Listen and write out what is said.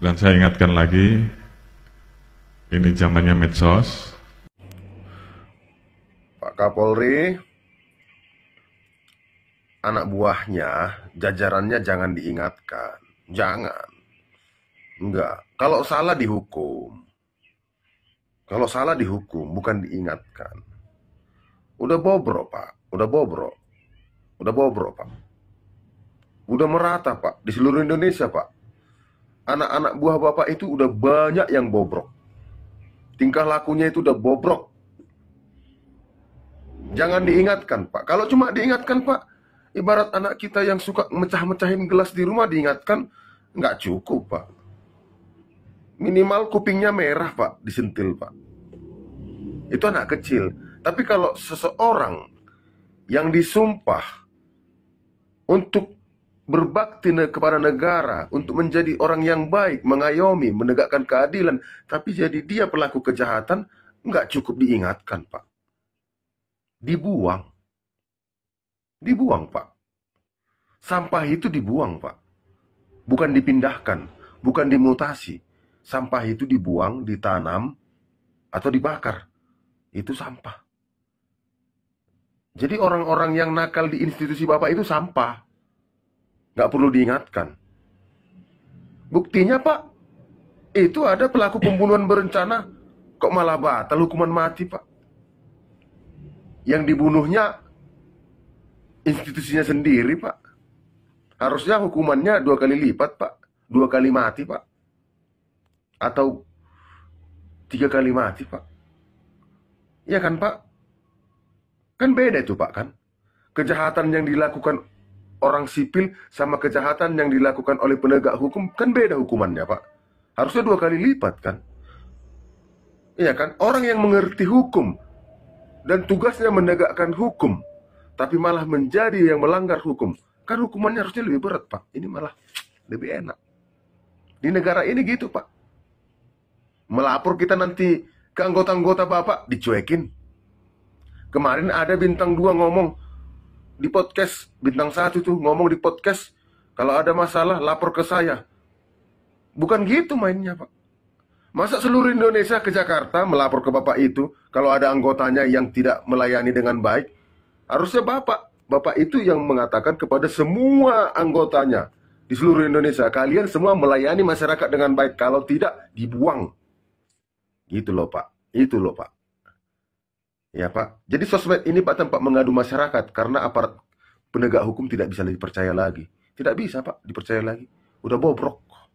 Dan saya ingatkan lagi, ini zamannya medsos. Pak Kapolri, anak buahnya, jajarannya jangan diingatkan. Jangan. Enggak. Kalau salah dihukum. Kalau salah dihukum, bukan diingatkan. Udah bobrok, Pak. Udah bobrok. Udah bobrok, Pak. Udah merata, Pak. Di seluruh Indonesia, Pak anak-anak buah bapak itu udah banyak yang bobrok. Tingkah lakunya itu udah bobrok. Jangan diingatkan, Pak. Kalau cuma diingatkan, Pak, ibarat anak kita yang suka mecah-mecahin gelas di rumah diingatkan, nggak cukup, Pak. Minimal kupingnya merah, Pak, disentil, Pak. Itu anak kecil. Tapi kalau seseorang yang disumpah untuk berbakti kepada negara, untuk menjadi orang yang baik, mengayomi, menegakkan keadilan, tapi jadi dia pelaku kejahatan, nggak cukup diingatkan, Pak. Dibuang. Dibuang, Pak. Sampah itu dibuang, Pak. Bukan dipindahkan, bukan dimutasi. Sampah itu dibuang, ditanam, atau dibakar. Itu sampah. Jadi orang-orang yang nakal di institusi Bapak itu sampah. Nggak perlu diingatkan. Buktinya Pak, itu ada pelaku pembunuhan berencana kok malah batal hukuman mati Pak. Yang dibunuhnya institusinya sendiri Pak. Harusnya hukumannya dua kali lipat Pak, dua kali mati Pak. Atau tiga kali mati Pak. Iya kan Pak? Kan beda itu Pak kan? Kejahatan yang dilakukan orang sipil sama kejahatan yang dilakukan oleh penegak hukum kan beda hukumannya pak harusnya dua kali lipat kan iya kan orang yang mengerti hukum dan tugasnya menegakkan hukum tapi malah menjadi yang melanggar hukum kan hukumannya harusnya lebih berat pak ini malah lebih enak di negara ini gitu pak melapor kita nanti ke anggota-anggota bapak dicuekin kemarin ada bintang dua ngomong di podcast bintang satu itu ngomong di podcast kalau ada masalah lapor ke saya. Bukan gitu mainnya pak. Masa seluruh Indonesia ke Jakarta melapor ke bapak itu kalau ada anggotanya yang tidak melayani dengan baik? Harusnya bapak, bapak itu yang mengatakan kepada semua anggotanya di seluruh Indonesia, kalian semua melayani masyarakat dengan baik. Kalau tidak, dibuang. Gitu loh pak, itu loh pak. Ya Pak. Jadi sosmed ini Pak tempat mengadu masyarakat karena aparat penegak hukum tidak bisa dipercaya lagi. Tidak bisa Pak dipercaya lagi. Udah bobrok.